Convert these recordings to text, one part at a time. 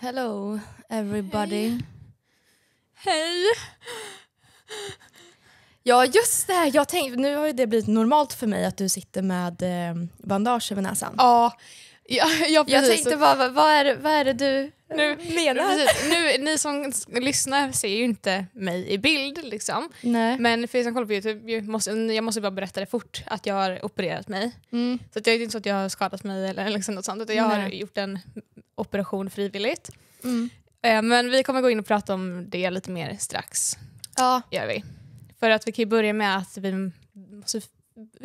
Hello everybody. Hej. Hej. Ja just det, här. jag tänkte, nu har ju det blivit normalt för mig att du sitter med eh, bandage över näsan. Ja, ja, ja precis. Jag tänkte bara, vad, vad, är, det- vad är det du nu, menar? precis. nu, ni som lyssnar ser ju inte mig i bild liksom. Nej. Men för er som kollar på Youtube, jag måste, jag måste bara berätta det fort, att jag har opererat mig. Mm. Så att jag det är inte så att jag har skadat mig eller liksom något sånt, utan jag har gjort en operation frivilligt. Mm. Eh, men vi kommer gå in och prata om det lite mer strax. Ja. Gör vi. För att vi kan ju börja med att vi måste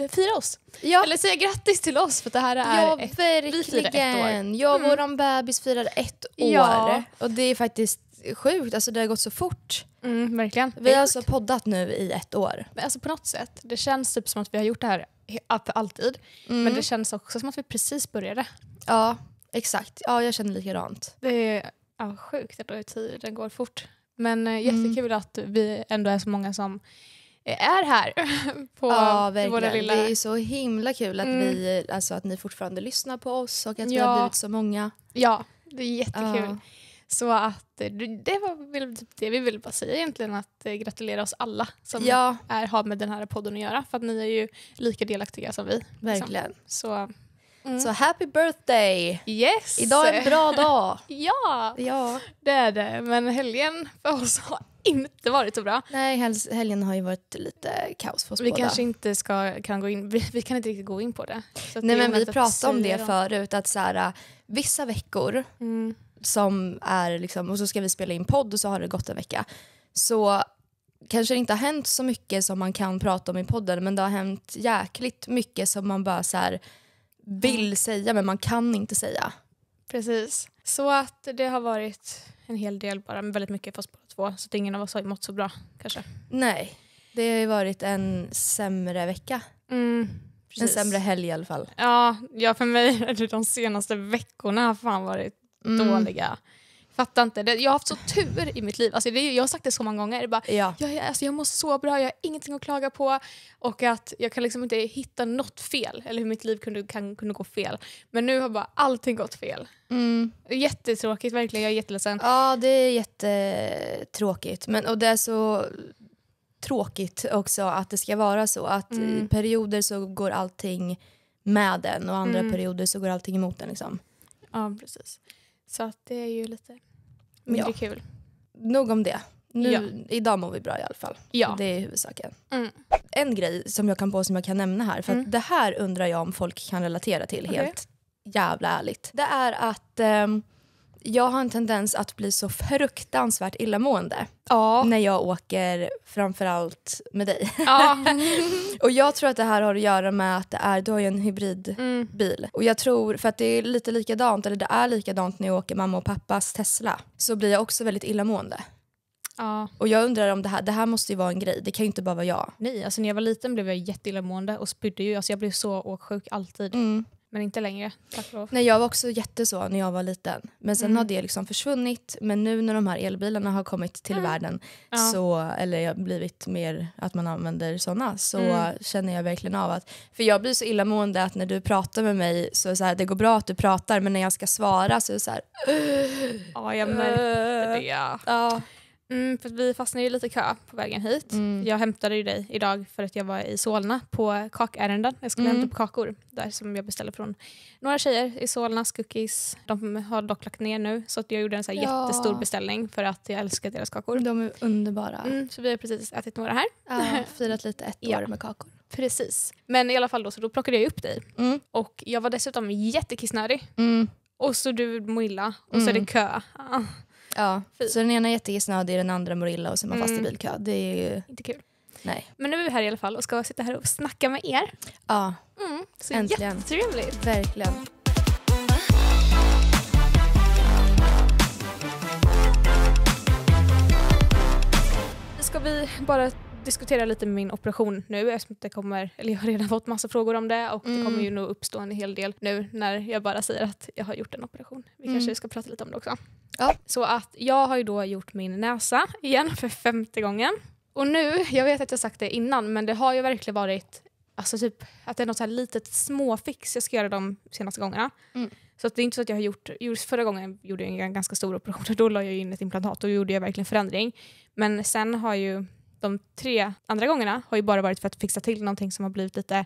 fira oss. Ja. Eller säga grattis till oss för att det här är ja, ett, verkligen. vi firar ett år. Mm. Ja, mm. bebis firar ett år. Ja. Och det är faktiskt sjukt, alltså det har gått så fort. Mm, verkligen. Vi har alltså poddat nu i ett år. Men alltså på något sätt, det känns typ som att vi har gjort det här för alltid. Mm. Men det känns också som att vi precis började. Ja, Exakt, ja jag känner likadant. Det är ja, sjukt att tiden går fort. Men eh, mm. jättekul mm. att vi ändå är så många som eh, är här på ja, verkligen. våra lilla... Det är så himla kul att, mm. vi, alltså, att ni fortfarande lyssnar på oss och att ja. vi har blivit så många. Ja, det är jättekul. Ja. Så att eh, det var väl typ det vi ville bara säga egentligen, att eh, gratulera oss alla som ja. är, har med den här podden att göra, för att ni är ju lika delaktiga som vi. Liksom. Verkligen. Liksom. Så Mm. Så happy birthday! Yes! Idag är en bra dag. ja, ja, det är det. Men helgen för oss har inte varit så bra. Nej, helgen har ju varit lite kaos för oss Vi båda. kanske inte ska, kan gå in, vi, vi, kan inte riktigt gå in på det. Nej, men vi pratade om det dem. förut, att så här, vissa veckor mm. som är liksom, och så ska vi spela in podd och så har det gått en vecka. Så kanske det inte har hänt så mycket som man kan prata om i podden men det har hänt jäkligt mycket som man bara så här, Mm. vill säga men man kan inte säga. Precis. Så att det har varit en hel del bara, men väldigt mycket fast båda två. Så att ingen av oss har mått så bra kanske. Nej, det har ju varit en sämre vecka. Mm, en sämre helg i alla fall. Ja, ja för mig har de senaste veckorna har fan varit mm. dåliga. Fattar inte. Jag har haft så tur i mitt liv. Alltså det, jag har sagt det så många gånger. Bara, ja. jag, alltså jag mår så bra, jag har ingenting att klaga på. Och att jag kan liksom inte hitta något fel, eller hur mitt liv kunde, kan, kunde gå fel. Men nu har bara allting gått fel. Mm. Jättetråkigt verkligen, jag är jätteledsen. Ja, det är jättetråkigt. Men, och det är så tråkigt också att det ska vara så. Att mm. i perioder så går allting med den och andra mm. perioder så går allting emot den. Liksom. Ja, precis. Så att det är ju lite mindre ja. kul. Nog om det. Nu, ja. Idag mår vi bra i alla fall. Ja. Det är huvudsaken. Mm. En grej som jag kan på som jag kan nämna här, för mm. det här undrar jag om folk kan relatera till okay. helt jävla ärligt. Det är att um, jag har en tendens att bli så fruktansvärt illamående ja. när jag åker framförallt med dig. Ja. och jag tror att det här har att göra med att det är, du har ju en hybridbil. Mm. Och jag tror, för att det är lite likadant, eller det är likadant när jag åker mamma och pappas Tesla, så blir jag också väldigt illamående. Ja. Och jag undrar om det här, det här måste ju vara en grej, det kan ju inte bara vara jag. Nej, alltså när jag var liten blev jag jätteillamående och spydde ju, alltså jag blev så åksjuk alltid. Mm. Men inte längre, tack och lov. Nej, jag var också jätteså när jag var liten. Men sen mm. har det liksom försvunnit. Men nu när de här elbilarna har kommit till mm. världen, ja. så, eller blivit mer att man använder sådana, så mm. känner jag verkligen av att... För jag blir så illamående att när du pratar med mig, så, är så här, det går bra att du pratar, men när jag ska svara så är det så här... Ja, jag märkte äh. det. Ja. Mm, för vi fastnade ju lite i kö på vägen hit. Mm. Jag hämtade ju dig idag för att jag var i Solna på kakärenden. Jag skulle mm. hämta upp kakor där som jag beställde från några tjejer i Solnas Cookies. De har dock lagt ner nu så att jag gjorde en så här ja. jättestor beställning för att jag älskar deras kakor. De är underbara. Mm, så vi har precis ätit några här. Ja, firat lite ett år ja. med kakor. Precis. Men i alla fall då, så då plockade jag upp dig. Mm. Och jag var dessutom jättekissnödig. Mm. Och så du mår illa och så är det mm. kö. Ja, Fy. så den ena är jättekissnödig, den andra mår illa och så är man fast i mm. bilkö. Det är ju... Inte kul. Nej. Men nu är vi här i alla fall och ska sitta här och snacka med er. Ja, Mm, så Äntligen. jättetrevligt. verkligen. ska vi bara diskutera lite med min operation nu eftersom det kommer, eller jag har redan fått massa frågor om det och mm. det kommer ju mm. nog uppstå en hel del nu när jag bara säger att jag har gjort en operation. Vi mm. kanske ska prata lite om det också. Ja. Så att jag har ju då gjort min näsa igen för femte gången. Och nu, jag vet att jag sagt det innan men det har ju verkligen varit alltså typ att det är något så här litet småfix jag ska göra de senaste gångerna. Mm. Så att det är inte så att jag har gjort, just förra gången gjorde jag en ganska stor operation och då la jag in ett implantat och då gjorde jag verkligen förändring. Men sen har ju de tre andra gångerna har ju bara varit för att fixa till någonting som har blivit lite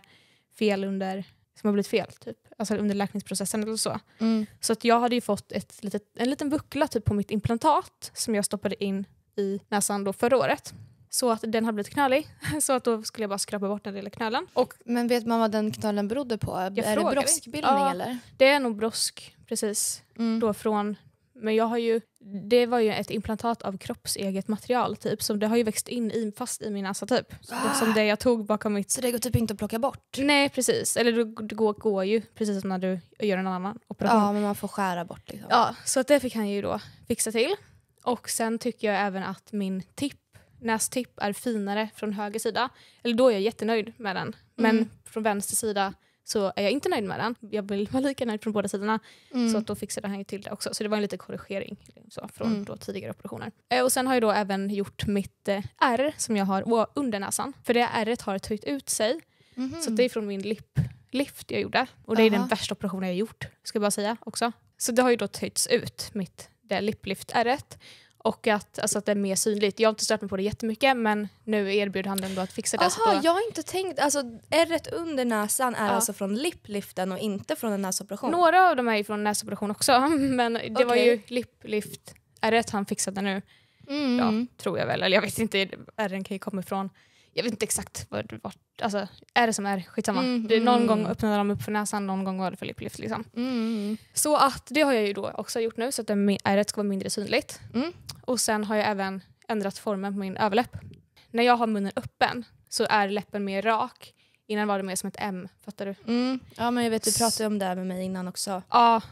fel under som har blivit fel, typ. alltså under läkningsprocessen eller så. Mm. Så att jag hade ju fått ett litet, en liten buckla typ, på mitt implantat som jag stoppade in i näsan då förra året. Så att den hade blivit knölig, så att då skulle jag bara skrapa bort den lilla knölen. Och, Men vet man vad den knölen berodde på? Jag är det broskbildning ja, eller? Det är nog brosk, precis. Mm. Då från men jag har ju, det var ju ett implantat av kroppseget material typ. Så det har ju växt in i, fast i min näsa typ. Ah. Som det jag tog bakom mitt... Så det går typ inte att plocka bort? Nej precis. Eller det går, går ju precis som när du gör en annan operation. Ja men man får skära bort liksom. Ja så det fick han ju då fixa till. Och sen tycker jag även att min tipp, nästipp är finare från höger sida. Eller då är jag jättenöjd med den. Men mm. från vänster sida så är jag inte nöjd med den. Jag vill vara lika nöjd från båda sidorna. Mm. Så att då fixade han ju till det också. Så det var en liten korrigering liksom så, från mm. då tidigare operationer. Eh, och Sen har jag då även gjort mitt eh, R som jag har under näsan. För det ärret har töjt ut sig. Mm -hmm. Så det är från min lipp lift jag gjorde. Och det är Aha. den värsta operationen jag gjort, ska jag bara säga också. Så det har ju då töjts ut, mitt, det lipplift-ärret. Och att, alltså, att det är mer synligt. Jag har inte stört mig på det jättemycket men nu erbjuder han ändå att fixa det. Jaha, jag har inte tänkt. Alltså ärret under näsan är ja. alltså från lippliften och inte från en näsoperation? Några av dem är från näsoperation också men det okay. var ju lipplift ärret han fixade nu. Mm. Ja, tror jag väl, eller jag vet inte. Ärren kan ju komma ifrån jag vet inte exakt vad det var. Alltså, är det som är, skitsamma. Mm, det, någon mm. gång öppnade de upp för näsan, någon gång var det för lipplift. Liksom. Mm. Så att, det har jag ju då också gjort nu så att ärret ska vara mindre synligt. Mm. Och sen har jag även ändrat formen på min överläpp. När jag har munnen öppen så är läppen mer rak. Innan var det mer som ett M, fattar du? Mm. Ja men jag vet, du pratade om det här med mig innan också. Ja,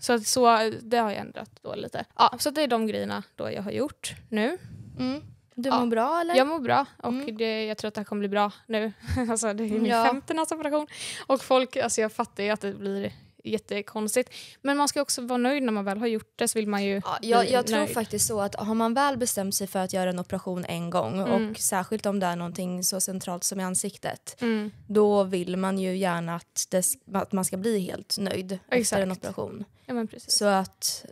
så, så det har jag ändrat då lite. Ja, så det är de grejerna då jag har gjort nu. Mm. Du mår bra eller? Jag mår bra och mm. det, jag tror att det här kommer bli bra nu. alltså, det är min ja. femte nattoperation. Och folk, alltså jag fattar ju att det blir jättekonstigt. Men man ska också vara nöjd när man väl har gjort det. Så vill man ju ja, jag, jag tror faktiskt så att har man väl bestämt sig för att göra en operation en gång mm. och särskilt om det är någonting så centralt som i ansiktet mm. då vill man ju gärna att, det, att man ska bli helt nöjd Exakt. efter en operation. Ja, så att,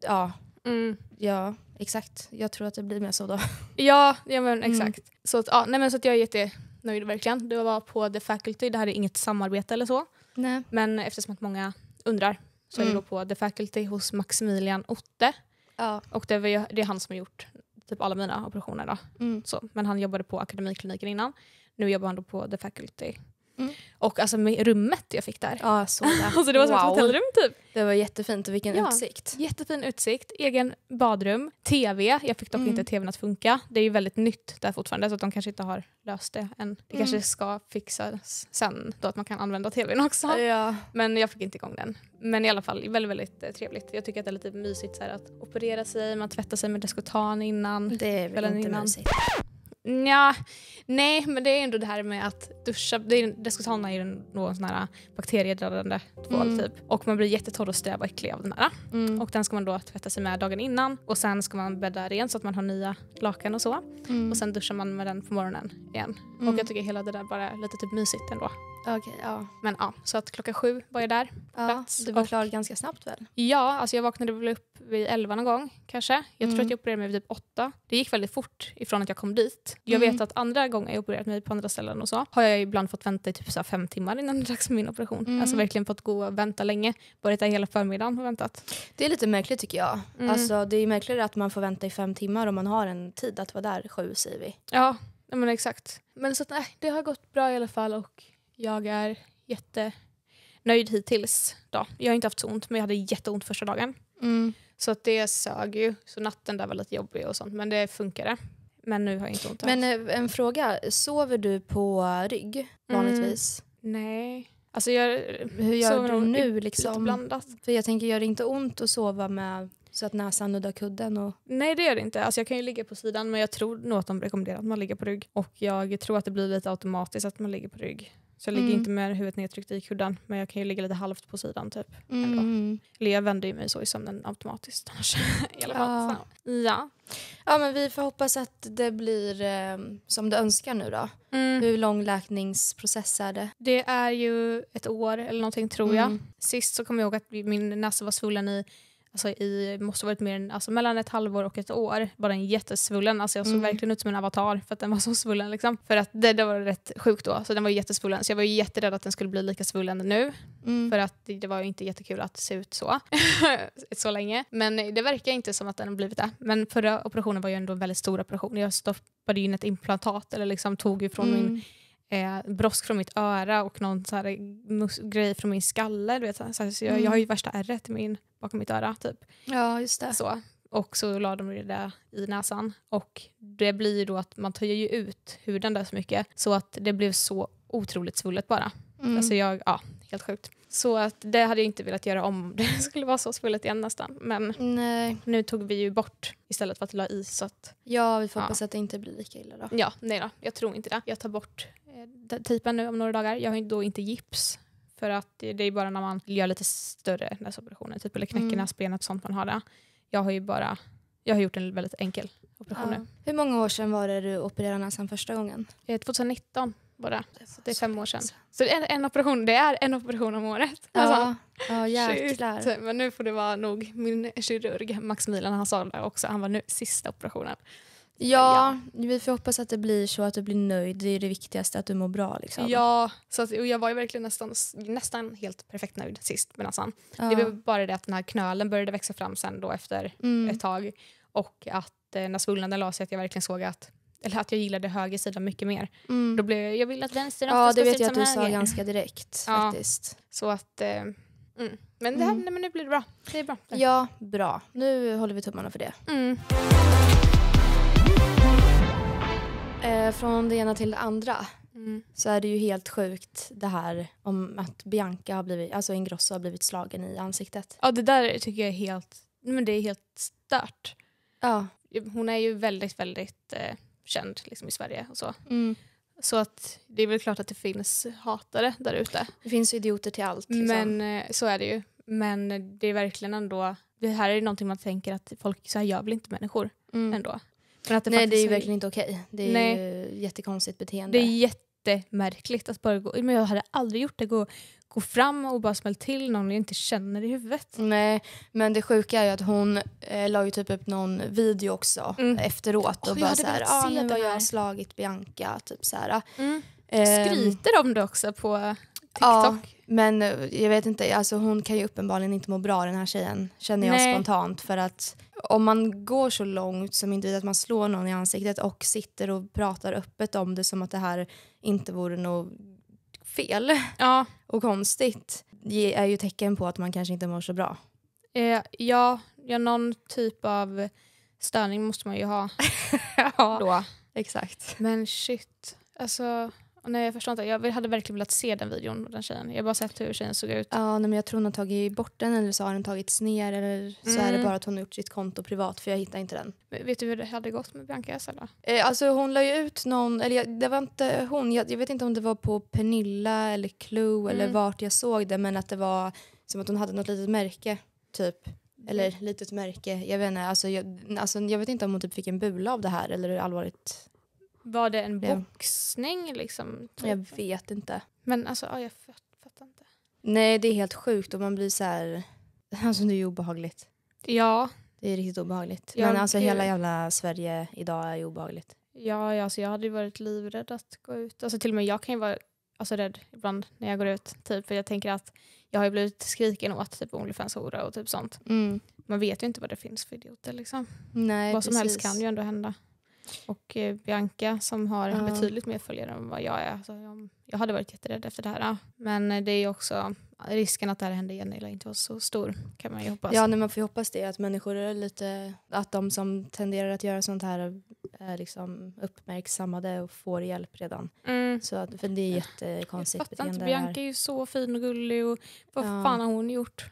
ja. Mm. ja. Exakt, jag tror att det blir mer så då. Ja, ja men mm. exakt. Mm. Så, att, ja, nej, men så att jag är jättenöjd verkligen. Det var på The Faculty, det här är inget samarbete eller så. Nej. Men eftersom att många undrar så mm. är det mm. på The Faculty hos Maximilian Otte. Ja. Och det, var, det är han som har gjort typ alla mina operationer. Då. Mm. Så, men han jobbade på akademikliniken innan. Nu jobbar han då på The Faculty Mm. Och alltså rummet jag fick där. Ja, jag såg det. alltså det var som ett hotellrum typ. Det var jättefint och vilken ja, utsikt. Jättefin utsikt, egen badrum, tv. Jag fick dock mm. inte tvn att funka. Det är ju väldigt nytt där fortfarande så att de kanske inte har löst det än. Det mm. kanske ska fixas sen då att man kan använda tvn också. Ja. Men jag fick inte igång den. Men i alla fall väldigt, väldigt eh, trevligt. Jag tycker att det är lite mysigt så här, att operera sig, man tvättar sig med Descotan innan. Det är väl inte innan. mysigt. Ja, nej, men det är ändå det här med att duscha. Det är, Descotan är ju någon sån här äh, bakteriedödande tvål mm. typ. Och man blir jättetorr och stöv och äcklig av den här. Mm. Och den ska man då tvätta sig med dagen innan och sen ska man bädda rent så att man har nya lakan och så. Mm. Och sen duschar man med den på morgonen igen. Och mm. jag tycker hela det där bara är lite typ mysigt ändå. Okay, ja. Men ja, så att klockan sju var jag där. Ja, plats, du var och, klar ganska snabbt väl? Ja, alltså jag vaknade väl upp vid elva någon gång kanske. Jag mm. tror att jag opererade mig vid typ åtta. Det gick väldigt fort ifrån att jag kom dit. Jag mm. vet att andra gånger jag opererat mig på andra ställen och så har jag ibland fått vänta i typ så fem timmar innan det är dags för min operation. Mm. Alltså verkligen fått gå och vänta länge. Varit där hela förmiddagen och väntat. Det är lite märkligt tycker jag. Mm. Alltså, det är märkligare att man får vänta i fem timmar om man har en tid att vara där sju säger vi. Ja, men exakt. Men så att, nej, det har gått bra i alla fall och jag är jättenöjd hittills. Då. Jag har inte haft så ont, men jag hade jätteont första dagen. Mm. Så att det sög ju. Så natten där var lite jobbig och sånt, men det funkade. Men nu har jag inte ont. Men alls. Eh, en fråga, sover du på rygg mm. vanligtvis? Mm. nej. Alltså jag, Hur gör du nu? Liksom? Blandat. För jag tänker, gör det inte ont att sova med så att näsan nuddar kudden? Och... Nej, det gör det inte. Alltså jag kan ju ligga på sidan men jag tror nog att de rekommenderar att man ligger på rygg. Och jag tror att det blir lite automatiskt att man ligger på rygg. Så jag ligger mm. inte med huvudet nedtryckt i kudden men jag kan ju ligga lite halvt på sidan typ. Mm. Eller mm. jag vänder ju mig så i sömnen automatiskt annars. I alla fall. Ja. ja. Ja men vi får hoppas att det blir eh, som du önskar nu då. Mm. Hur lång läkningsprocess är det? Det är ju ett år eller någonting tror jag. Mm. Sist så kommer jag ihåg att min näsa var svullen i alltså i, måste varit mer än, alltså mellan ett halvår och ett år, var den jättesvullen. Alltså jag såg mm. verkligen ut som en avatar för att den var så svullen. Liksom. För att det, det var rätt sjukt då, så den var jättesvullen. Så jag var jätterädd att den skulle bli lika svullen nu. Mm. För att det, det var inte jättekul att se ut så, så länge. Men det verkar inte som att den har blivit det. Men förra operationen var ju ändå en väldigt stor operation. Jag stoppade in ett implantat, eller liksom tog ju mm. min eh, brosk från mitt öra och någon så här, grej från min skalle. Du vet, så, här, så jag, mm. jag har ju mm. värsta ärret bakom mitt öra. Typ. Ja, just det. Så. Och så la de det där i näsan. Och det blir ju då att man töjer ju ut huden där så mycket så att det blev så otroligt svullet bara. Mm. Alltså jag, ja, helt sjukt. Så att det hade jag inte velat göra om det skulle vara så svullet igen nästan. Men nej. nu tog vi ju bort istället för att la i. Så att, ja, vi får ja. hoppas att det inte blir lika illa då. Ja, nej då. Jag tror inte det. Jag tar bort Eh, typen om några dagar. Jag har då inte gips för att det är bara när man gör lite större näsoperationer, typ eller knäcker mm. näsbenet sånt man har det. Jag har ju bara, jag har gjort en väldigt enkel operation ja. nu. Hur många år sedan var det du opererade näsan första gången? 2019 eh, var det. Det, så det är fem år sedan. Så en, en, operation, det är en operation om året. Ja, alltså, ja jäklar. Shit. Men nu får det vara nog. Min kirurg Max Milan han sa det också, han var nu sista operationen. Ja, ja, vi får hoppas att det blir så att du blir nöjd. Det är det viktigaste, att du mår bra. Liksom. Ja, så att, och jag var ju verkligen nästan, nästan helt perfekt nöjd sist med näsan. Alltså, ja. Det var bara det att den här knölen började växa fram sen då efter mm. ett tag. Och att eh, när svullnaden la sig att jag verkligen såg att eller att jag gillade höger sida mycket mer. Mm. Då blev jag, jag ville att vänster Ja, det vet jag att du sa ganska direkt ja. faktiskt. Så att... Eh, mm. Men, det här, mm. men nu blir det bra. Det är bra. Ja, bra. Nu håller vi tummarna för det. Mm. Eh, från det ena till det andra mm. så är det ju helt sjukt det här om att Bianca har blivit, alltså Ingrosso har blivit slagen i ansiktet. Ja det där tycker jag är helt, men det är helt stört. Ja. Hon är ju väldigt, väldigt eh, känd liksom, i Sverige och så. Mm. Så att det är väl klart att det finns hatare där ute. Det finns idioter till allt. Liksom. Men eh, så är det ju. Men det är verkligen ändå, det här är någonting man tänker att folk, så här gör väl inte människor mm. ändå. Nej det är ju verkligen inte okej. Okay. Det är Nej. ju jättekonstigt beteende. Det är jättemärkligt att bara gå, men jag hade aldrig gjort det, gå, gå fram och bara smäll till någon jag inte känner i huvudet. Nej men det sjuka är ju att hon eh, la ju typ upp någon video också mm. efteråt och oh, bara såhär, ah, nu har jag slagit Bianca. Typ så här. Mm. Ehm. Skryter de det också på TikTok? Ja. Men eh, jag vet inte, alltså hon kan ju uppenbarligen inte må bra den här tjejen känner jag Nej. spontant för att om man går så långt som individ att man slår någon i ansiktet och sitter och pratar öppet om det som att det här inte vore något fel ja. och konstigt det är ju tecken på att man kanske inte mår så bra. Eh, ja, ja, någon typ av störning måste man ju ha. ja, då. exakt. Men shit, alltså nej, jag förstår inte. Jag hade verkligen velat se den videon den tjejen. Jag har bara sett hur tjejen såg ut. Ja, nej, men jag tror hon har tagit bort den eller så har den tagits ner eller så mm. är det mm. bara att hon har gjort sitt konto privat för jag hittar inte den. Men vet du hur det hade gått med Bianca S? Eller? Eh, alltså hon la ju ut någon, eller jag, det var inte hon, jag, jag, vet inte om det var på Pernilla eller Clue mm. eller vart jag såg det men att det var som att hon hade något litet märke typ. Eller mm. litet märke, jag vet inte. Alltså jag, alltså, jag vet inte om hon typ fick en bula av det här eller hur allvarligt var det en boxning ja. liksom? Typ? Jag vet inte. Men alltså, ja, jag fattar inte. Nej, det är helt sjukt och man blir så här... Alltså det är ju obehagligt. Ja. Det är riktigt obehagligt. Jag, Men alltså hela jävla Sverige idag är ju obehagligt. Ja, alltså jag hade ju varit livrädd att gå ut. Alltså till och med jag kan ju vara alltså, rädd ibland när jag går ut. Typ, för jag tänker att jag har ju blivit skriken åt typ onlyfans och typ sånt. Mm. Man vet ju inte vad det finns för idioter liksom. Nej, vad som helst kan ju ändå hända och eh, Bianca som har ja. betydligt mer följare än vad jag är. Alltså, jag, jag hade varit jätterädd efter det här. Men eh, det är ju också risken att det här händer igen är inte var så stor kan man ju hoppas. Ja, nej, man får ju hoppas det att människor är lite, att de som tenderar att göra sånt här är liksom uppmärksammade och får hjälp redan. Mm. Så att, för det är jättekonstigt beteende. jag fattar Inte. Bianca är ju så fin och gullig och vad ja. fan har hon gjort?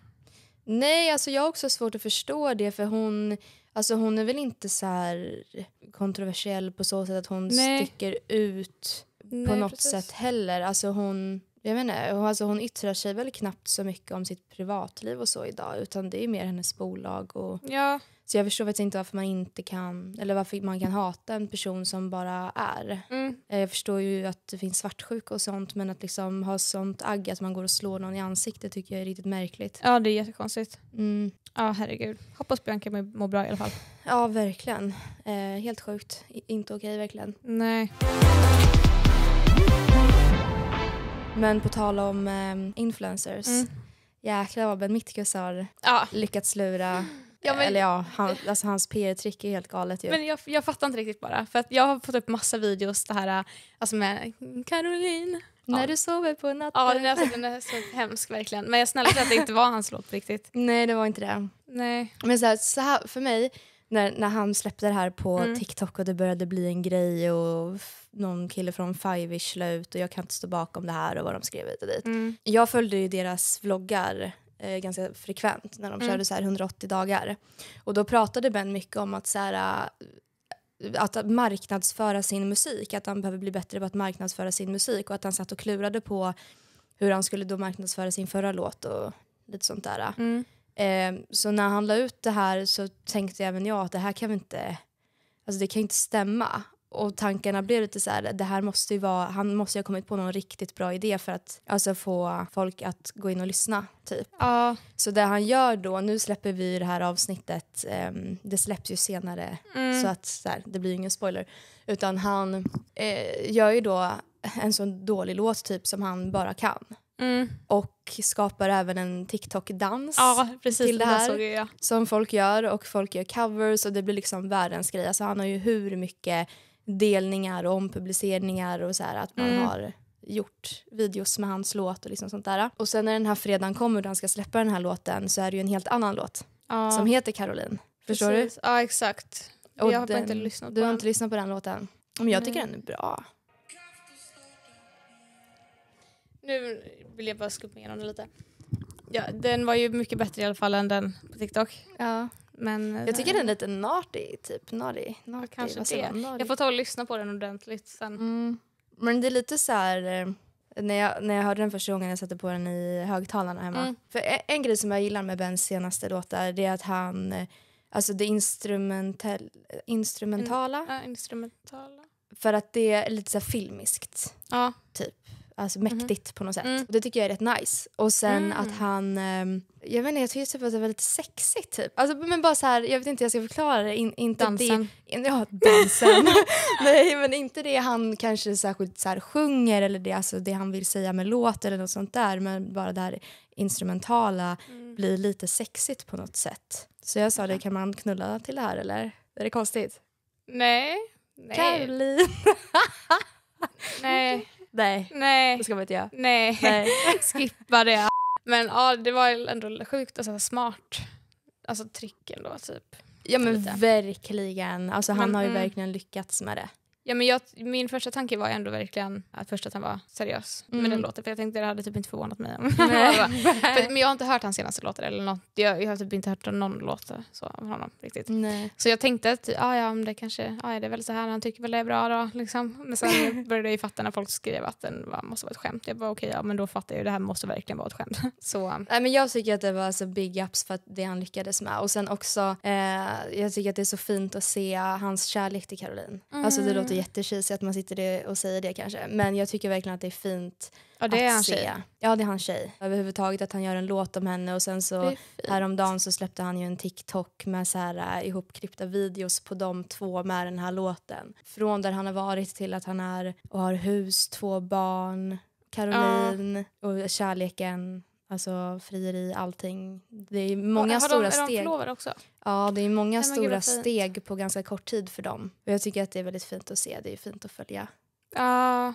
Nej, alltså jag har också svårt att förstå det för hon Alltså hon är väl inte så kontroversiell på så sätt att hon Nej. sticker ut på Nej, något precis. sätt heller. Alltså hon jag vet inte, alltså hon yttrar sig väl knappt så mycket om sitt privatliv och så idag utan det är mer hennes bolag. Och, ja. Så jag förstår faktiskt inte varför man inte kan, eller varför man kan hata en person som bara är. Mm. Eh, jag förstår ju att det finns svartsjuka och sånt men att liksom ha sånt agg att man går och slår någon i ansiktet tycker jag är riktigt märkligt. Ja det är jättekonstigt. Mm. Ja herregud. Hoppas Bianca mår bra i alla fall. Ja verkligen. Eh, helt sjukt. I inte okej verkligen. Nej. Men på tal om eh, influencers. Mm. Jäklar vad Ben Mitkus har ja. lyckats lura Ja, men, Eller ja, han, alltså hans PR-trick är helt galet ju. Men jag, jag fattar inte riktigt bara. För att jag har fått upp massa videos det här alltså med Caroline. När ja. du sover på natten. Ja, den är, alltså, så hemsk verkligen. Men jag snälla att det inte var hans låt på riktigt. Nej, det var inte det. Nej. Men så här, så här för mig, när, när han släppte det här på mm. TikTok och det började bli en grej och någon kille från Fiveish la ut och jag kan inte stå bakom det här och vad de skrev hit och dit. Mm. Jag följde ju deras vloggar eh, ganska frekvent när de mm. körde mm. så här 180 dagar. Och då pratade Ben mycket om att så här, eh, att marknadsföra sin musik, att han behöver bli bättre på att marknadsföra sin musik och att han satt och klurade på hur han skulle då marknadsföra sin förra låt och lite sånt där. Mm. Eh, så när han la ut det här så tänkte även jag att det här kan vi inte, alltså det kan inte stämma. Och tankarna blev lite så här, det här måste ju vara, han måste ju ha kommit på någon riktigt bra idé för att alltså, få folk att gå in och lyssna. Typ. Ja. Så det han gör då, nu släpper vi det här avsnittet, eh, det släpps ju senare mm. så att så här, det blir ingen spoiler. Utan han eh, gör ju då en sån dålig låt typ som han bara kan. Mm. Och skapar även en TikTok-dans ja, till det här jag, ja. som folk gör och folk gör covers och det blir liksom världens grej. Alltså han har ju hur mycket delningar och ompubliceringar och så här, att man mm. har gjort videos med hans låt och liksom sånt där. Och sen när den här fredagen kommer och han ska släppa den här låten så är det ju en helt annan låt ja. som heter Caroline. Förstår precis. du? Ja exakt. Och jag har den, inte lyssnat på Du har den. inte lyssnat på den låten? Men jag tycker den är bra. nu vill jag bara skumma igenom den lite. Ja, den var ju mycket bättre i alla fall än den på TikTok. Ja. Men, eh, jag tycker den är lite naughty, typ. Naughty. naughty. Kanske det. Naughty. Jag får ta och lyssna på den ordentligt sen. Mm. Men det är lite så här... Eh, när jag, när jag hörde den första gången jag satte på den i högtalarna hemma. Mm. För en, en, grej som jag gillar med Bens senaste låtar det är att han... Eh, alltså det instrumentel, instrumentala. Mm. Ja, instrumentala. För att det är lite så filmiskt. Ja. Typ alltså mhm. mäktigt mm. på något sätt. Mm. Det tycker jag är rätt nice. Och sen mm. att han, um, jag vet inte, jag tycker typ att det var lite sexigt typ. Alltså, men bara så här, jag vet inte hur jag ska förklara det. In, inte dansen. Det, in, ja, dansen. Nej, men inte det han kanske särskilt så här, sjunger eller det, alltså, det han vill säga med låt eller något sånt där. Men bara det här instrumentala mm. blir lite sexigt på något sätt. Så jag sa det, kan man knulla till det här eller? Är det konstigt? Nej. Nej. Caroline. Nej. Nej. Nej. Det ska man inte göra. Nej. Nej. Skippa det. Men ja, det var ändå sjukt alltså, smart alltså, trick ändå. Typ. Ja men Lite. verkligen. Alltså, han men, har ju mm. verkligen lyckats med det. Ja, men jag, min första tanke var ändå verkligen att först att han var seriös mm. med den låten. För jag tänkte det hade typ inte förvånat mig. Om. för, men jag har inte hört hans senaste låtar eller något. Jag, jag har typ inte hört någon låt av honom riktigt. Nej. Så jag tänkte att ah, ja, det kanske ah, ja, det är väl så här han tycker väl det är bra då. Liksom. Men sen började jag ju fatta när folk skrev att den var, måste vara ett skämt. Jag bara okej, okay, ja, men då fattar jag ju det här måste verkligen vara ett skämt. så. Um, Nej, men jag tycker att det var alltså big ups för det han lyckades med. Och sen också, eh, jag tycker att det är så fint att se hans kärlek till Caroline. Mm. Alltså det låter Mm. jättecheesy att man sitter och säger det kanske. Men jag tycker verkligen att det är fint ja, det är att se. Tjej. Ja, det är hans tjej. Överhuvudtaget att han gör en låt om henne och sen så häromdagen så släppte han ju en TikTok med så här äh, ihopklippta videos på de två med den här låten. Från där han har varit till att han är och har hus, två barn, Caroline ja. och kärleken Alltså frieri, allting. Det är många har stora steg. Är de förlovade också? Ja, det är många Nej, stora steg på ganska kort tid för dem. Och jag tycker att det är väldigt fint att se. Det är fint att följa. Uh,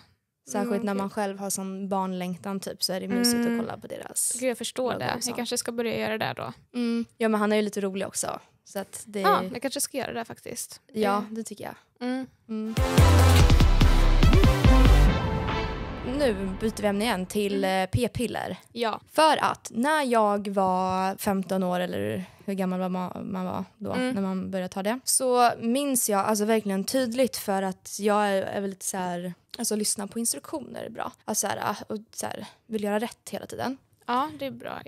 Särskilt mm, när man själv har sån barnlängtan typ så är det mysigt mm. att kolla på deras. Gud, jag förstår det. Jag kanske ska börja göra det då. Mm. Ja, men han är ju lite rolig också. Så att det... Ja, jag kanske ska göra det faktiskt. Ja, det tycker jag. Mm. Mm nu byter vi ämne igen till mm. eh, p-piller. Ja. För att när jag var 15 år eller hur gammal man, var då mm. när man började ta det så minns jag alltså verkligen tydligt för att jag är, är väldigt så här, alltså lyssna på instruktioner är bra. Alltså här, ah, och så här, vill göra rätt hela tiden. Ja, det är bra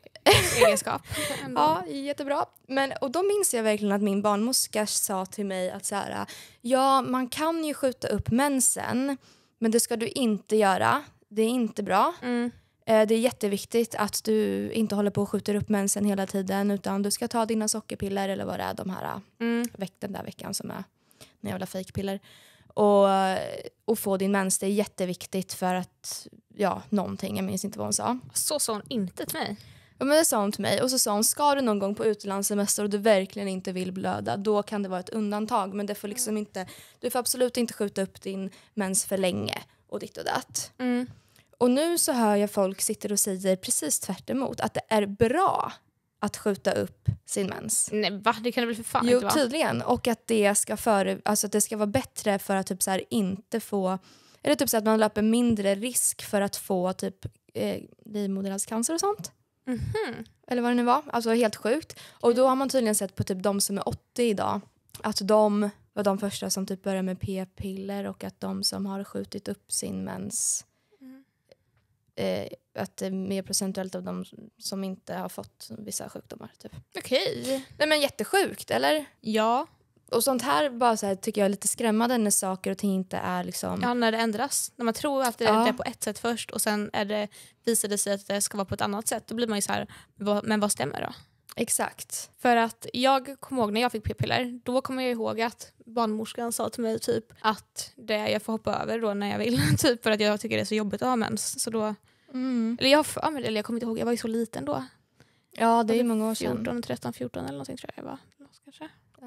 egenskap. ja, jättebra. Men, och då minns jag verkligen att min barnmorska sa till mig att så här, ah, ja, man kan ju skjuta upp mensen men det ska du inte göra. Det är inte bra. Mm. Eh, det är jätteviktigt att du inte håller på och skjuter upp mensen hela tiden utan du ska ta dina sockerpiller eller vad det är de här, eh, mm. den där veckan som är några jävla fejkpiller. Och, eh, och få din mens, det är jätteviktigt för att, ja, någonting, jag minns inte vad hon sa. Så sa hon inte till mig. Ja, men det sa hon till mig och så sa hon ska du någon gång på utlandssemester och du verkligen inte vill blöda då kan det vara ett undantag men det får liksom mm. inte, du får absolut inte skjuta upp din mens för länge och ditt och datt. Mm. Och nu så hör jag folk sitter och säger precis tvärt emot, att det är bra att skjuta upp sin mens. Nej va? Det kan det väl för fan jo, inte vara? Jo tydligen och att det ska, före, alltså att det ska vara bättre för att typ så inte få eller typ så att man löper mindre risk för att få typ eh, livmoderhalscancer och sånt. Mm -hmm. Eller vad det nu var. Alltså helt sjukt. Och då har man tydligen sett på typ de som är 80 idag att de var de första som typ började med p-piller och att de som har skjutit upp sin mens mm. eh, att det är mer procentuellt av de som inte har fått vissa sjukdomar. Typ. Okej. Okay. Nej men jättesjukt eller? Ja och sånt här bara så här, tycker jag är lite skrämmande när saker och ting inte är liksom... Ja, när det ändras. När man tror att det ja. är på ett sätt först och sen är det, visar det sig att det ska vara på ett annat sätt. Då blir man ju så här, men vad stämmer då? Exakt. För att jag kommer ihåg när jag fick p-piller, då kommer jag ihåg att barnmorskan sa till mig typ att det jag får hoppa över då när jag vill, typ för att jag tycker det är så jobbigt att ha mens. Så då, mm. eller, jag, eller jag kommer inte ihåg, jag var ju så liten då. Ja, det är många år sedan. 14, 13, 14 eller någonting tror jag jag var.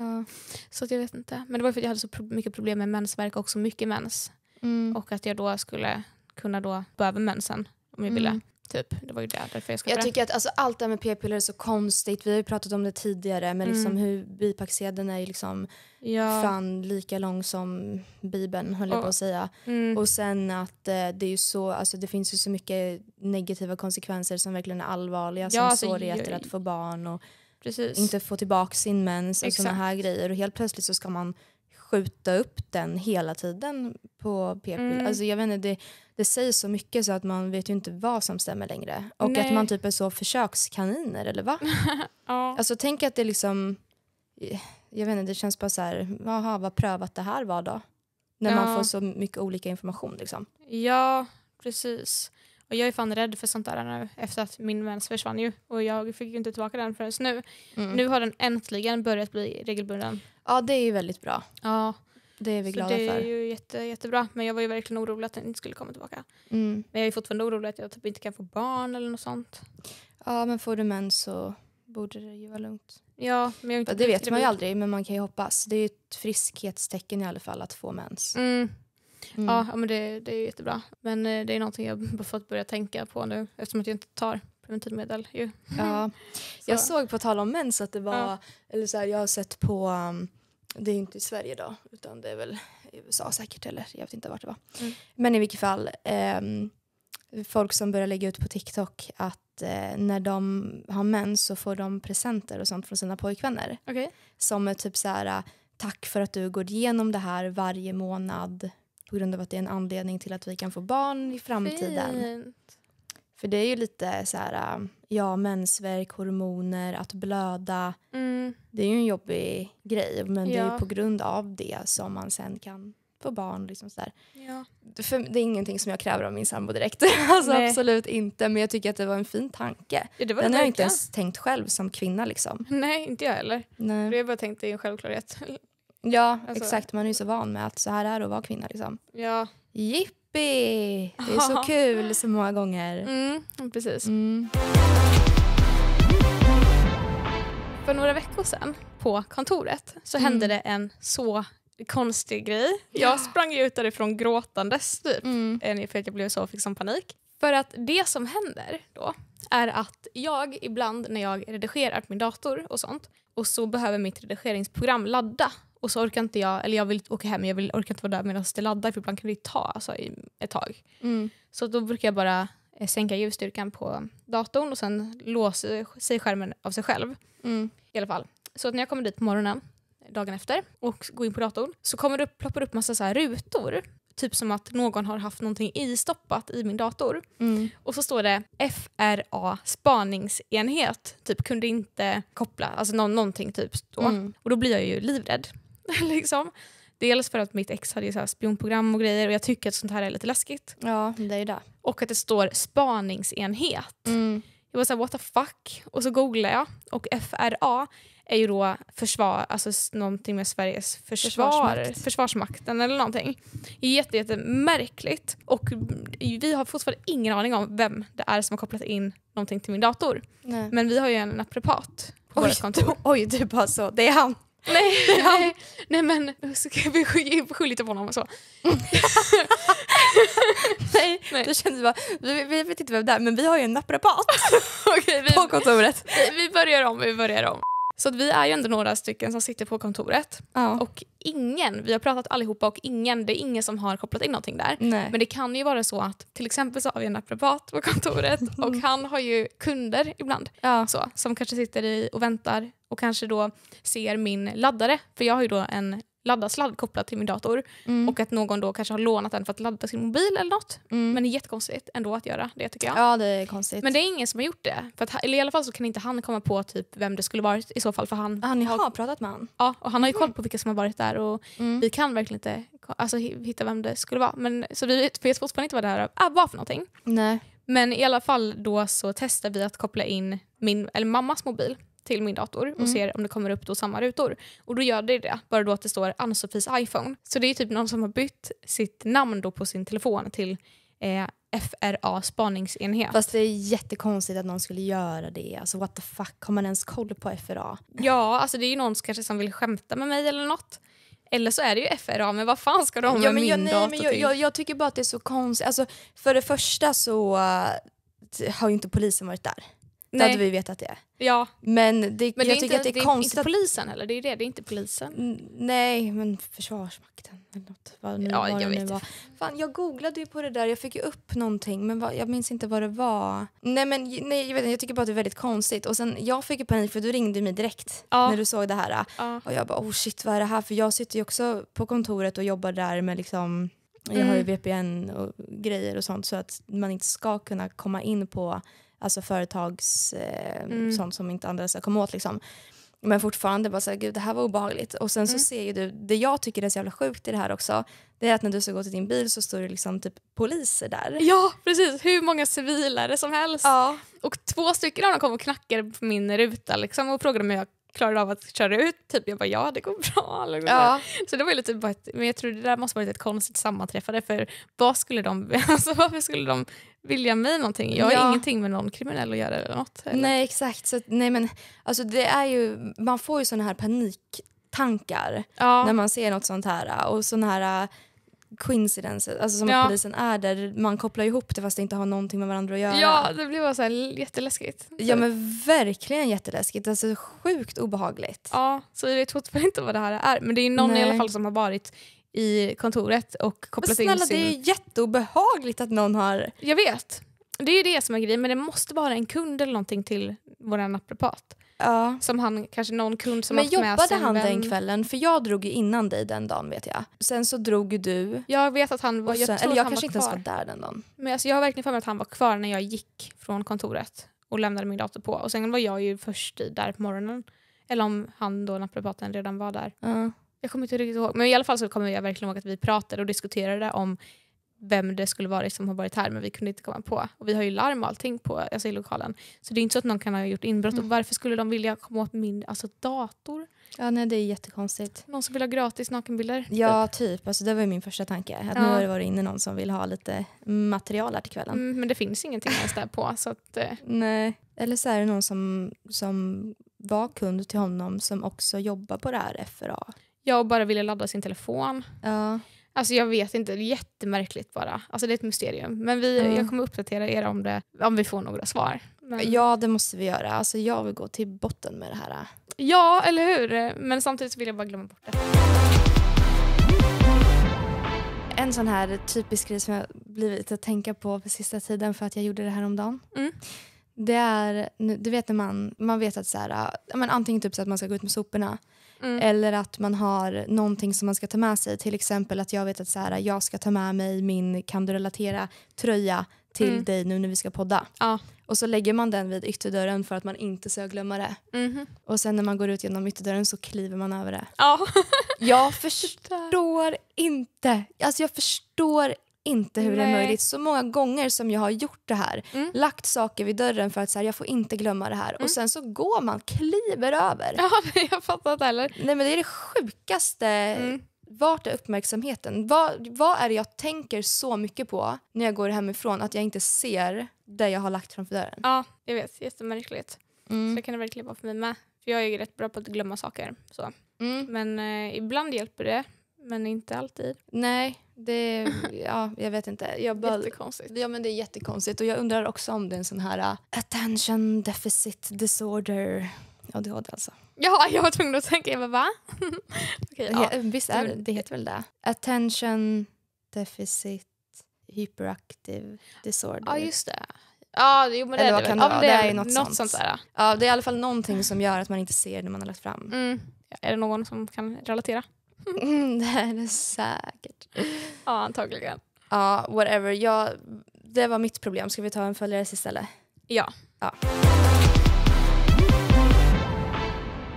Ja, så jag vet inte. Men det var för att jag hade så mycket problem med mensvärk och också mycket mens. Mm. Och att jag då skulle kunna då gå över mensen om jag ville. Mm. Typ. Det var ju där, därför jag skapade Jag tycker att alltså, allt det här med p-piller är så konstigt. Vi har ju pratat om det tidigare men liksom mm. hur bipacksedeln är ju liksom ja. fan lika lång som bibeln höll jag på att säga. Mm. Och sen att eh, det är så, alltså det finns ju så mycket negativa konsekvenser som verkligen är allvarliga ja, som alltså, svårigheter att få barn och Precis. Inte få tillbaka sin mens och sådana här grejer. Och helt plötsligt så ska man skjuta upp den hela tiden på p-piller. Mm. Alltså jag vet inte, det, det sägs så mycket så att man vet ju inte vad som stämmer längre. Och Nej. att man typ är så försökskaniner eller va? ja. Alltså tänk att det liksom, jag vet inte, det känns bara så här, jaha vad prövat det här var då? När ja. man får så mycket olika information liksom. Ja, precis. Och jag är fan rädd för sånt där nu efter att min mens försvann ju och jag fick ju inte tillbaka den förrän nu. Mm. Nu har den äntligen börjat bli regelbunden. Ja det är ju väldigt bra. Ja. Det är vi glada för. Det är ju jätte, jättebra. Men jag var ju verkligen orolig att den inte skulle komma tillbaka. Mm. Men jag är fortfarande orolig att jag typ inte kan få barn eller något sånt. Ja men får du mens så borde det ju vara lugnt. Ja, men jag inte det vet man ju aldrig men man kan ju hoppas. Det är ju ett friskhetstecken i alla fall att få mens. Mm. Mm. Ja, men det, det är jättebra. Men eh, det är någonting jag fått börja tänka på nu eftersom att jag inte tar preventivmedel. Ju. Ja. Så. Jag såg på tal om mens att det var, ja. eller så här, jag har sett på, um, det är inte i Sverige då utan det är väl i USA säkert eller jag vet inte vart det var. Mm. Men i vilket fall, um, folk som börjar lägga ut på TikTok att eh, när de har mens så får de presenter och sånt från sina pojkvänner. Okay. Som är typ så här, tack för att du går igenom det här varje månad på grund av att det är en anledning till att vi kan få barn i framtiden. Fint. För det är ju lite så här, äh, ja, mensvärk, hormoner, att blöda. Mm. Det är ju en jobbig grej, men ja. det är ju på grund av det som man sen kan få barn. Liksom så ja. För det är ingenting som jag kräver av min sambo direkt. alltså, absolut inte, men jag tycker att det var en fin tanke. Ja, Den har jag inte ens tänkt själv som kvinna. Liksom. Nej, inte jag heller. Nej. Det har jag bara tänkt är en självklarhet. Ja, alltså. exakt. Man är ju så van med att så här är det att vara kvinna. Liksom. Ja. Jippi! Det är så kul så många gånger. Mm, precis. Mm. För några veckor sedan på kontoret så mm. hände det en så konstig grej. Jag ja. sprang ut därifrån gråtandes typ, mm. för eh, att jag blev så fick sån panik. För att det som händer då är att jag ibland när jag redigerar på min dator och sånt och så behöver mitt redigeringsprogram ladda och så orkar inte jag, eller jag vill åka hem men jag vill, orkar inte vara där medan det laddar för ibland kan det ta alltså, ett tag. Mm. Så då brukar jag bara eh, sänka ljusstyrkan på datorn och sen låser sig skärmen av sig själv. Mm. I alla fall. Så att när jag kommer dit på morgonen dagen efter och går in på datorn så kommer det upp, ploppar upp massa så här rutor. Typ som att någon har haft någonting istoppat i min dator. Mm. Och så står det FRA spaningsenhet, typ kunde inte koppla, alltså nå någonting typ då. Mm. Och då blir jag ju livrädd. liksom. Dels för att mitt ex hade så spionprogram och grejer och jag tycker att sånt här är lite läskigt. Ja, det är det. Och att det står spaningsenhet. Mm. Jag var såhär what the fuck? Och så googlade jag och FRA är ju då försvar, alltså någonting med Sveriges försvar, Försvarsmakt. försvarsmakten eller någonting. Jätte, jätte märkligt. Och mm, vi har fortfarande ingen aning om vem det är som har kopplat in någonting till min dator. Nej. Men vi har ju en naprapat på oj, vårt kontor. Oj, du bara så, det är han. Nej, ja. nej men så kan vi skylla lite på honom och så. nej, nej, det kändes bara, vi, vi, vet inte vem det är men vi har ju en naprapat okay, på kontoret. Vi, vi börjar om, vi börjar om. Så att vi är ju ändå några stycken som sitter på kontoret. Ja. Och ingen, vi har pratat allihopa och ingen, det är ingen som har kopplat in någonting där. Nej. Men det kan ju vara så att till exempel så har vi en naprapat på kontoret och han har ju kunder ibland. Ja. Så, som kanske sitter i och väntar och kanske då ser min laddare, för jag har ju då en laddarsladd kopplad till min dator mm. och att någon då kanske har lånat den för att ladda sin mobil eller något. Mm. Men det är jättekonstigt ändå att göra det tycker jag. Ja det är konstigt. Men det är ingen som har gjort det. För att, eller i alla fall så kan inte han komma på typ vem det skulle varit i så fall för han... Ja ah, ni har, har pratat med honom? Ja och han har ju mm. koll på vilka som har varit där och mm. vi kan verkligen inte alltså, hitta vem det skulle vara. Men, så vi vet fortfarande inte vad det här ah, var för någonting. Nej. Men i alla fall då så testar vi att koppla in min, eller mammas mobil till min dator och mm. ser om det kommer upp då samma rutor. Och då gör det det, bara då att det står Ann-Sofies iPhone. Så det är typ någon som har bytt sitt namn då på sin telefon till eh, FRA spaningsenhet. Fast det är jättekonstigt att någon skulle göra det. Alltså what the fuck, har man ens koll på FRA? Ja, alltså det är ju någon kanske som vill skämta med mig eller något. Eller så är det ju FRA, men vad fan ska de ja, med min jag, nej, dator men jag, till? Jag, jag, tycker bara att det är så konstigt. Alltså, för det första så uh, har ju inte polisen varit där. Nej. Då hade vi vetat det. Ja. Men, det, men jag det tycker att det är det konstigt. Det är inte polisen heller, det är det, det är inte polisen. Mm, nej men försvarsmakten eller något. Vad nu, ja, jag vet var. Fan, jag googlade ju på det där, jag fick ju upp någonting men vad, jag minns inte vad det var. Nej men nej, jag, vet, jag tycker bara att det är väldigt konstigt. Och sen, jag fick ju panik för du ringde mig direkt ja. när du såg det här. Ja. Och jag bara oh shit vad är det här? För jag sitter ju också på kontoret och jobbar där med liksom jag har ju mm. VPN och grejer och sånt så att man inte ska kunna komma in på alltså företags, eh, mm. sånt som inte andra ska komma åt. Liksom. Men fortfarande bara såhär, gud det här var obehagligt. Och sen mm. så ser ju du, det jag tycker är så jävla sjukt i det här också, det är att när du ska gå till din bil så står det liksom typ poliser där. Ja precis, hur många civilare som helst. Ja. Och två stycken av dem kom och knackade på min ruta liksom, och frågade om jag klarade av att köra ut. Typ, jag bara ja det går bra. Det ja. Så det var ju lite men jag tror det där måste varit ett konstigt sammanträffande för vad skulle de, alltså, varför skulle de vilja mig någonting? Jag har ja. ingenting med någon kriminell att göra eller något. Eller? Nej exakt, så, nej, men, alltså, det är ju, man får ju sådana här paniktankar ja. när man ser något sånt här och sådana här coincidences, alltså som ja. att polisen är där. Man kopplar ihop det fast det inte har någonting med varandra att göra. Ja, det blir bara så här jätteläskigt. Ja men verkligen jätteläskigt, alltså sjukt obehagligt. Ja, så vi vet fortfarande inte vad det här är. Men det är någon Nej. i alla fall som har varit i kontoret och kopplat snälla, in sin... Snälla det är jätteobehagligt att någon har... Jag vet. Det är ju det som är grejen, men det måste vara en kund eller någonting till vår naprapat. Ja. Som han, kanske någon kund som Men haft med jobbade sig jobbade han den kvällen? För jag drog ju innan dig den dagen vet jag. Sen så drog ju du. Jag vet att han var, och sen, jag eller jag han kanske var inte ens var där den dagen. Men alltså, jag har verkligen för mig att han var kvar när jag gick från kontoret och lämnade min dator på. Och sen var jag ju först typ där på morgonen. Eller om han då, naprapaten, redan var där. Ja. Jag kommer inte riktigt ihåg. Men i alla fall så kommer jag verkligen ihåg att vi pratade och diskuterade om vem det skulle varit som har varit här men vi kunde inte komma på. Och vi har ju larm och allting på, alltså i lokalen. Så det är inte så att någon kan ha gjort inbrott. Mm. Och varför skulle de vilja komma åt min alltså, dator? Ja, nej, det är jättekonstigt. Någon som vill ha gratis nakenbilder? Ja, typ. Alltså, det var min första tanke. Att ja. Nu har det varit inne någon som vill ha lite material här till kvällen. Mm, men det finns ingenting ens där på. Så att, eh. Nej. Eller så är det någon som, som var kund till honom som också jobbar på det här FRA. Ja, och bara ville ladda sin telefon. Ja. Alltså jag vet inte, det är jättemärkligt bara. Alltså det är ett mysterium. Men vi, mm. jag kommer uppdatera er om det, om vi får några svar. Men... Ja det måste vi göra. Alltså jag vill gå till botten med det här. Ja, eller hur? Men samtidigt vill jag bara glömma bort det. En sån här typisk grej som jag blivit att tänka på på sista tiden för att jag gjorde det här om dagen. Mm. Det är, du vet när man, man vet att så här, men antingen typ så att man ska gå ut med soporna Mm. Eller att man har någonting som man ska ta med sig. Till exempel att jag vet att så här, jag ska ta med mig min kan du relatera tröja till mm. dig nu när vi ska podda. Ja. Och så lägger man den vid ytterdörren för att man inte ska glömma det. Mm. Och sen när man går ut genom ytterdörren så kliver man över det. Ja. jag förstår inte. Alltså jag förstår inte hur Nej. det är möjligt. Så många gånger som jag har gjort det här, mm. lagt saker vid dörren för att så här, jag får inte glömma det här mm. och sen så går man, kliver över. Ja, jag fattar inte heller. Nej men det är det sjukaste. Mm. Vart är uppmärksamheten? Vad, vad är det jag tänker så mycket på när jag går hemifrån att jag inte ser det jag har lagt framför dörren? Ja, jag vet. Jättemärkligt. Mm. Så kan det verkligen vara för mig med. För jag är ju rätt bra på att glömma saker. Så. Mm. Men eh, ibland hjälper det men inte alltid. Nej, det ja, jag vet inte. Jag bara, jättekonstigt. Ja, men det är jättekonstigt. Och jag undrar också om det är en sån här äh, attention deficit disorder. ADHD alltså. Ja, jag var tvungen att tänka. Jag bara, va? okay, ja. Visst är det, det heter väl det? Attention deficit hyperactive disorder. Ja, just det. Ja, jo, men Eller vad det kan det, vara? det, är något, något sånt. där. Ja, det är i alla fall någonting som gör att man inte ser det man har lagt fram. Mm. Är det någon som kan relatera? Mm, det är det säkert. Ja, antagligen. Ja, whatever. Ja, det var mitt problem. Ska vi ta en följares istället? Ja. ja.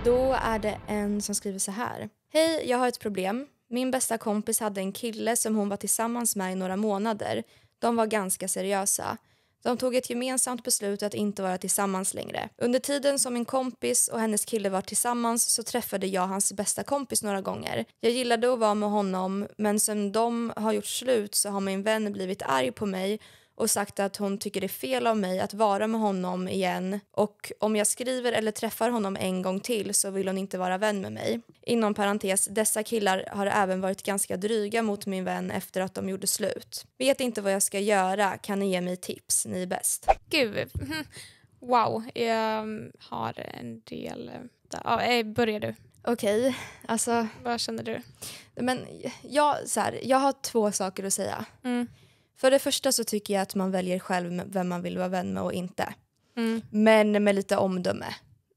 Då är det en som skriver så här. Hej, jag har ett problem. Min bästa kompis hade en kille som hon var tillsammans med i några månader. De var ganska seriösa. De tog ett gemensamt beslut att inte vara tillsammans längre. Under tiden som min kompis och hennes kille var tillsammans så träffade jag hans bästa kompis några gånger. Jag gillade att vara med honom men sen de har gjort slut så har min vän blivit arg på mig och sagt att hon tycker det är fel av mig att vara med honom igen och om jag skriver eller träffar honom en gång till så vill hon inte vara vän med mig. Inom parentes, dessa killar har även varit ganska dryga mot min vän efter att de gjorde slut. Vet inte vad jag ska göra, kan ni ge mig tips? Ni är bäst. Gud, wow. Jag har en del... Eh, börja du. Okej, okay. alltså... Vad känner du? Men jag, så här, jag har två saker att säga. Mm. För det första så tycker jag att man väljer själv vem man vill vara vän med och inte. Mm. Men med lite omdöme.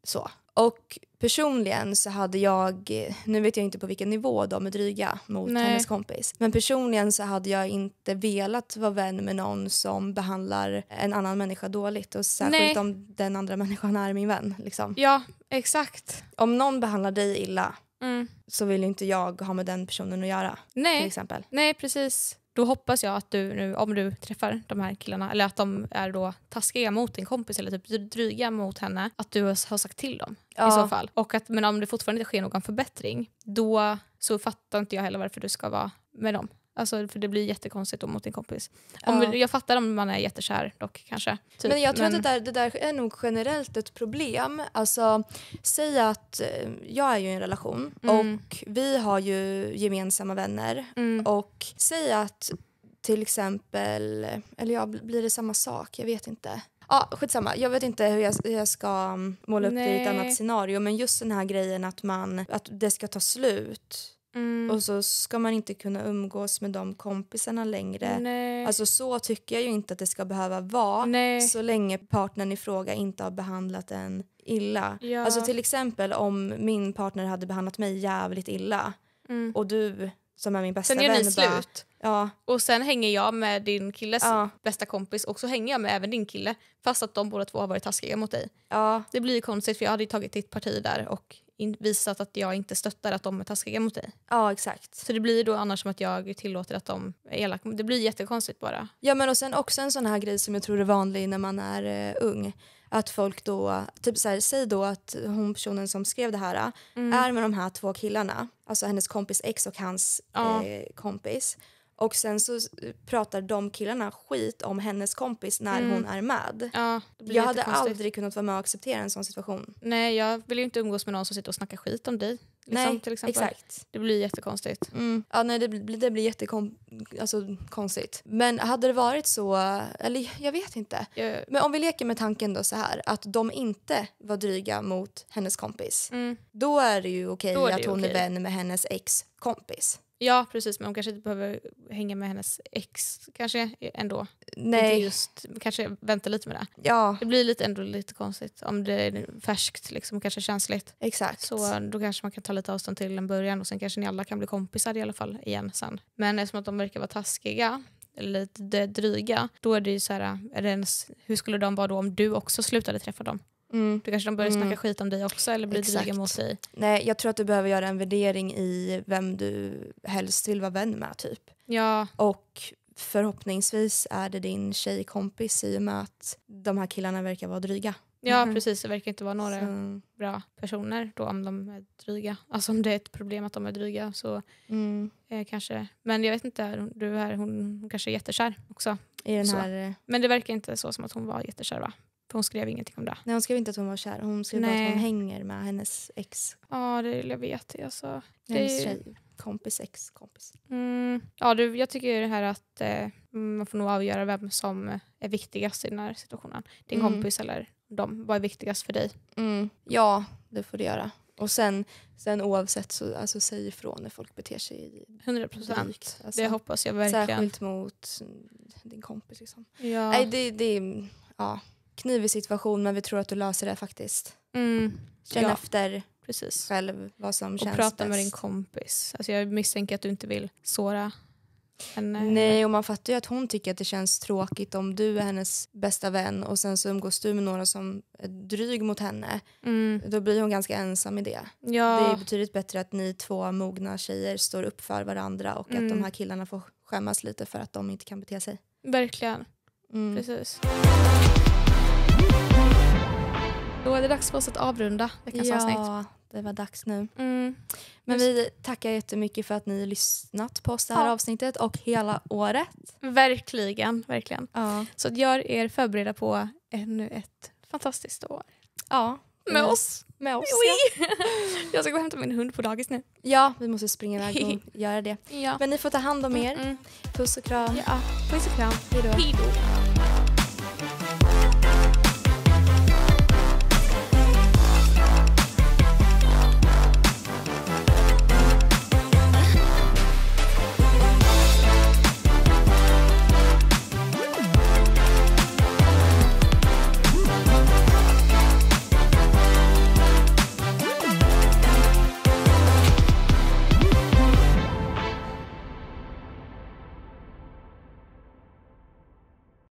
Så. Och personligen så hade jag, nu vet jag inte på vilken nivå de är dryga mot Nej. hennes kompis, men personligen så hade jag inte velat vara vän med någon som behandlar en annan människa dåligt och särskilt Nej. om den andra människan är min vän. Liksom. Ja, exakt. Om någon behandlar dig illa mm. så vill inte jag ha med den personen att göra. Nej. Till exempel. Nej, precis då hoppas jag att du nu, om du träffar de här killarna, eller att de är då taskiga mot din kompis eller typ dryga mot henne, att du har sagt till dem ja. i så fall. Och att, men om det fortfarande inte sker någon förbättring, då så fattar inte jag heller varför du ska vara med dem. Alltså, för det blir jättekonstigt då mot din kompis. Om, ja. Jag fattar om man är jättekär dock kanske. Typ. Men jag tror men... att det där, det där är nog generellt ett problem. Alltså, säg att eh, jag är ju i en relation mm. och vi har ju gemensamma vänner mm. och säg att till exempel, eller ja, blir det samma sak? Jag vet inte. Ja, ah, skitsamma. Jag vet inte hur jag, hur jag ska mm, måla upp Nej. det i ett annat scenario men just den här grejen att, man, att det ska ta slut Mm. Och så ska man inte kunna umgås med de kompisarna längre. Nej. Alltså så tycker jag ju inte att det ska behöva vara Nej. så länge partnern i fråga inte har behandlat en illa. Ja. Alltså till exempel om min partner hade behandlat mig jävligt illa mm. och du som är min bästa vän. Sen gör ni slut. Bara, ja. Och sen hänger jag med din killes ja. bästa kompis och så hänger jag med även din kille fast att de båda två har varit taskiga mot dig. Ja. Det blir ju konstigt för jag hade ju tagit ditt parti där och visat att jag inte stöttar att de är taskiga mot dig. Ja, exakt. Så det blir då annars som att jag tillåter att de är elaka. Det blir jättekonstigt bara. Ja, men och sen också en sån här grej som jag tror är vanlig när man är eh, ung. Att folk då, typ så här, säg då att hon personen som skrev det här mm. är med de här två killarna, alltså hennes kompis ex och hans ja. eh, kompis. Och sen så pratar de killarna skit om hennes kompis när mm. hon är med. Ja, jag hade konstigt. aldrig kunnat vara med och acceptera en sån situation. Nej, jag vill ju inte umgås med någon som sitter och snackar skit om dig. Liksom, nej, till exempel. exakt. Det blir jättekonstigt. Mm. Ja, nej, det, blir, det blir jättekonstigt. Alltså, Men hade det varit så, eller jag vet inte. Jag... Men om vi leker med tanken då så här att de inte var dryga mot hennes kompis. Mm. Då är det ju okej okay att hon okay. är vän med hennes ex kompis. Ja precis men hon kanske inte behöver hänga med hennes ex kanske ändå. Nej. Just, kanske vänta lite med det. Ja. Det blir lite, ändå lite konstigt om det är färskt liksom, kanske känsligt. Exakt. Så då kanske man kan ta lite avstånd till en början och sen kanske ni alla kan bli kompisar i alla fall igen sen. Men eftersom att de verkar vara taskiga eller lite dryga, då är det ju så här, är det ens, hur skulle de vara då om du också slutade träffa dem? Mm. Då kanske de börjar mm. snacka skit om dig också eller blir dryga mot dig. Nej, jag tror att du behöver göra en värdering i vem du helst vill vara vän med typ. Ja. Och förhoppningsvis är det din tjejkompis i och med att de här killarna verkar vara dryga. Ja mm. precis, det verkar inte vara några så. bra personer då om de är dryga. Alltså om det är ett problem att de är dryga så mm. eh, kanske. Men jag vet inte, du här, hon, kanske är jättekär också. I den här... Eh, Men det verkar inte så som att hon var jättekär va? För hon skrev ingenting om det. Nej, hon skrev inte att hon var kär. Hon skrev Nej. bara att hon hänger med hennes ex. Ja, det jag vet. Alltså, det hennes tjej. Kompis, ex, kompis. Mm, ja, du, jag tycker det här att eh, man får nog avgöra vem som är viktigast i den här situationen. Din mm. kompis eller de. Vad är viktigast för dig? Mm. Ja, det får du göra. Och sen, sen oavsett, så, alltså, säg ifrån när folk beter sig 100 procent. Alltså. Det hoppas jag verkligen. Särskilt mot din kompis. Liksom. Ja. Nej, det, det, ja, knivig situation men vi tror att du löser det faktiskt. Mm. Känn ja. efter Precis. själv vad som och känns bäst. Och prata med din kompis. Alltså jag misstänker att du inte vill såra henne. Nej, och man fattar ju att hon tycker att det känns tråkigt om du är hennes bästa vän och sen så umgås du med några som är dryg mot henne. Mm. Då blir hon ganska ensam i det. Ja. Det är betydligt bättre att ni två mogna tjejer står upp för varandra och mm. att de mm. här killarna får skämmas lite för att de inte kan bete sig. Verkligen. Mm. Precis. Då är det dags för oss att avrunda veckans ja. avsnitt det var dags nu. Mm. Men vi tackar jättemycket för att ni lyssnat på oss det här ja. avsnittet och hela året. Verkligen, verkligen. Ja. Så gör er förberedda på ännu ett fantastiskt år. Ja. Med mm. oss. Med oss, ja. Jag ska gå och hämta min hund på dagis nu. Ja, vi måste springa iväg och göra det. Men ni får ta hand om er. Mm, mm. Puss och kram. Ja. Puss och kram. Hej då.